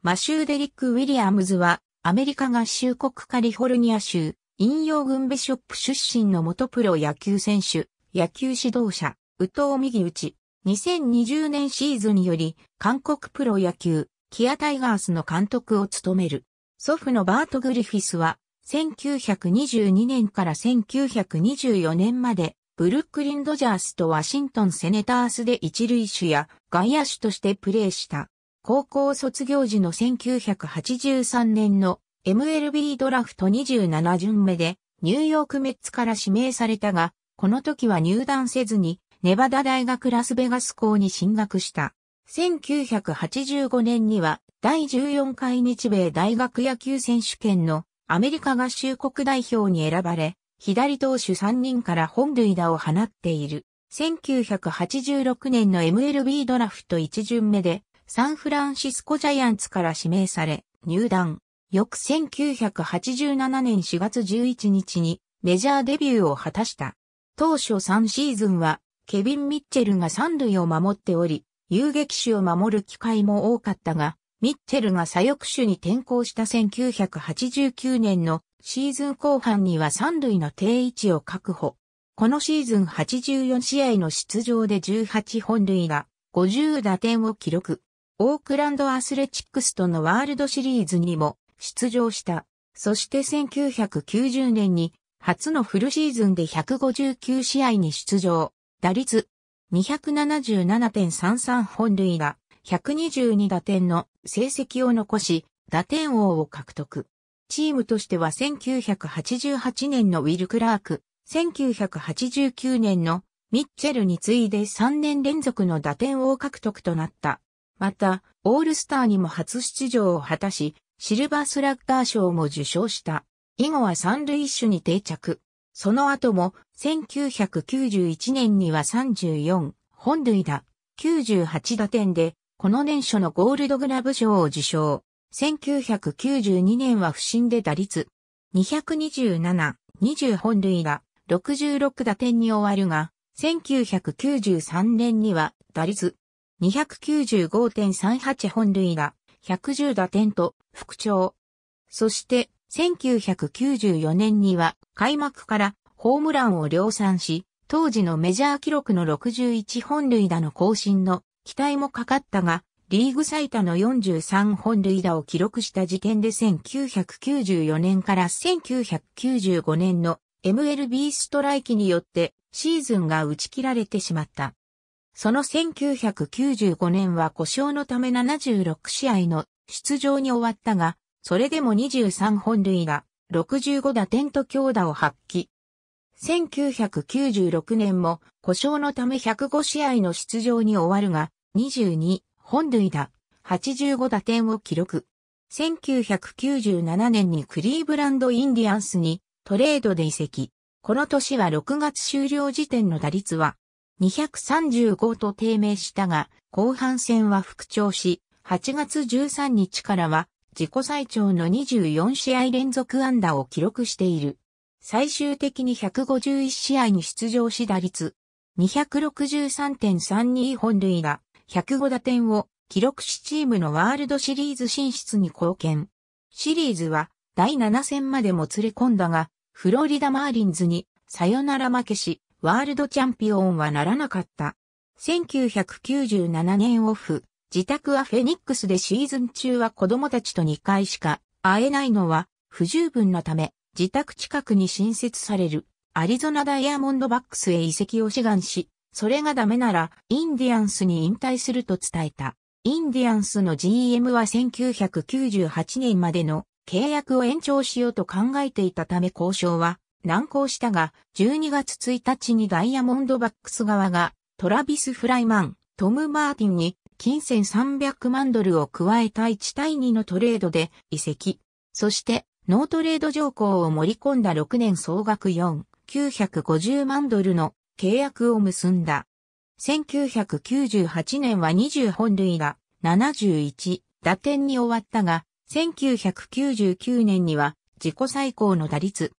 マシュー・デリック・ウィリアムズは、アメリカ合衆国カリフォルニア州、引用軍ビショップ出身の元プロ野球選手、野球指導者、宇藤右内、2020年シーズンにより、韓国プロ野球、キアタイガースの監督を務める。祖父のバート・グリフィスは、1922年から1924年まで、ブルックリン・ドジャースとワシントン・セネタースで一塁手や外野手としてプレーした。高校卒業時の1983年の MLB ドラフト27巡目でニューヨークメッツから指名されたが、この時は入団せずにネバダ大学ラスベガス校に進学した。1985年には第14回日米大学野球選手権のアメリカ合衆国代表に選ばれ、左投手3人から本塁打を放っている。1986年の MLB ドラフト1巡目でサンフランシスコジャイアンツから指名され、入団。翌1987年4月11日にメジャーデビューを果たした。当初3シーズンはケビン・ミッチェルが三塁を守っており、遊撃手を守る機会も多かったが、ミッチェルが左翼手に転向した1989年のシーズン後半には三塁の定位置を確保。このシーズン84試合の出場で18本塁が50打点を記録。オークランドアスレチックスとのワールドシリーズにも出場した。そして1990年に初のフルシーズンで159試合に出場。打率277.33本塁打、122打点の成績を残し、打点王を獲得。チームとしては1988年のウィル・クラーク、1989年のミッチェルに次いで3年連続の打点王獲得となった。また、オールスターにも初出場を果たし、シルバースラッガー賞も受賞した。以後は三塁手に定着。その後も、1991年には34本塁打、98打点で、この年初のゴールドグラブ賞を受賞。1992年は不振で打率227、20本塁打、66打点に終わるが、1993年には打率295.38本塁打、110打点と復調。そして、1994年には開幕からホームランを量産し、当時のメジャー記録の61本塁打の更新の期待もかかったが、リーグ最多の43本塁打を記録した時点で1994年から1995年の MLB ストライキによってシーズンが打ち切られてしまった。その1995年は故障のため76試合の出場に終わったが、それでも23本塁打、65打点と強打を発揮。1996年も故障のため105試合の出場に終わるが、22本塁打、85打点を記録。1997年にクリーブランド・インディアンスにトレードで移籍。この年は6月終了時点の打率は235と低迷したが、後半戦は復調し、8月13日からは自己最長の24試合連続安打を記録している。最終的に151試合に出場し打率263.32本塁打105打点を記録しチームのワールドシリーズ進出に貢献。シリーズは第7戦までも連れ込んだが、フロリダマーリンズにサヨナラ負けし、ワールドチャンピオンはならなかった。1997年オフ、自宅はフェニックスでシーズン中は子供たちと2回しか会えないのは不十分なため、自宅近くに新設されるアリゾナダイヤモンドバックスへ移籍を志願し、それがダメならインディアンスに引退すると伝えた。インディアンスの GM は1998年までの契約を延長しようと考えていたため交渉は難航したが、12月1日にダイヤモンドバックス側が、トラビス・フライマン、トム・マーティンに、金銭300万ドルを加えた1対2のトレードで移籍。そして、ノートレード条項を盛り込んだ6年総額4、950万ドルの契約を結んだ。1998年は20本塁打、71打点に終わったが、1999年には自己最高の打率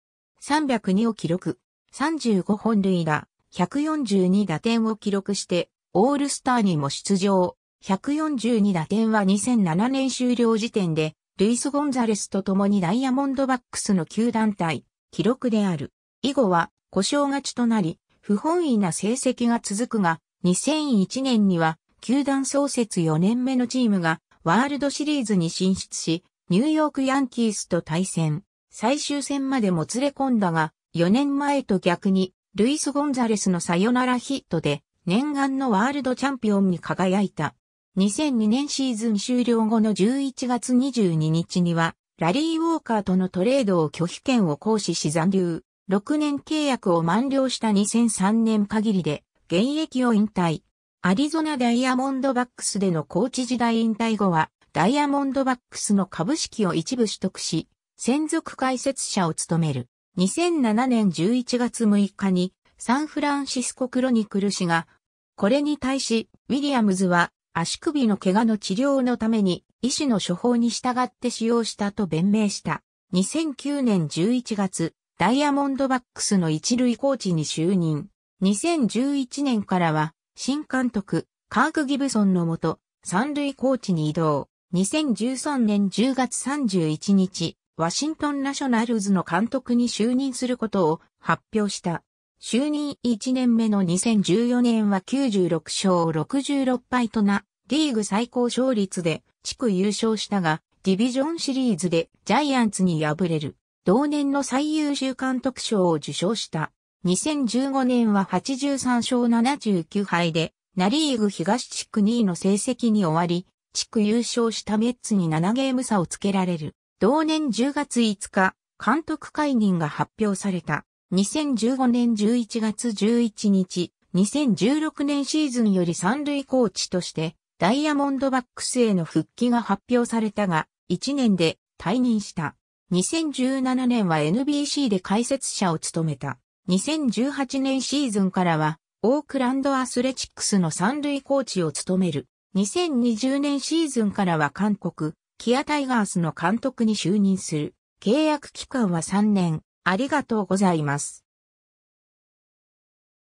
302を記録、35本塁打、142打点を記録して、オールスターにも出場。142打点は2007年終了時点で、ルイス・ゴンザレスと共にダイヤモンドバックスの球団体、記録である。以後は、故障勝ちとなり、不本意な成績が続くが、2001年には、球団創設4年目のチームが、ワールドシリーズに進出し、ニューヨークヤンキースと対戦。最終戦までもつれ込んだが、4年前と逆に、ルイス・ゴンザレスのサヨナラヒットで、念願のワールドチャンピオンに輝いた。2002年シーズン終了後の11月22日には、ラリー・ウォーカーとのトレードを拒否権を行使し残留、6年契約を満了した2003年限りで、現役を引退。アリゾナダイヤモンドバックスでのコーチ時代引退後は、ダイヤモンドバックスの株式を一部取得し、専属解説者を務める。2007年11月6日にサンフランシスコクロニクル氏が、これに対し、ウィリアムズは足首の怪我の治療のために医師の処方に従って使用したと弁明した。2009年11月、ダイヤモンドバックスの一塁コーチに就任。2011年からは、新監督、カーク・ギブソンのもと、三塁コーチに移動。2013年10月31日、ワシントンナショナルズの監督に就任することを発表した。就任1年目の2014年は96勝66敗とな、リーグ最高勝率で地区優勝したが、ディビジョンシリーズでジャイアンツに敗れる、同年の最優秀監督賞を受賞した。2015年は83勝79敗で、ナリーグ東地区2位の成績に終わり、地区優勝したメッツに7ゲーム差をつけられる。同年10月5日、監督解任が発表された。2015年11月11日、2016年シーズンより三塁コーチとして、ダイヤモンドバックスへの復帰が発表されたが、1年で退任した。2017年は NBC で解説者を務めた。2018年シーズンからは、オークランドアスレチックスの三塁コーチを務める。2020年シーズンからは韓国、キアタイガースの監督に就任する。契約期間は3年。ありがとうございます。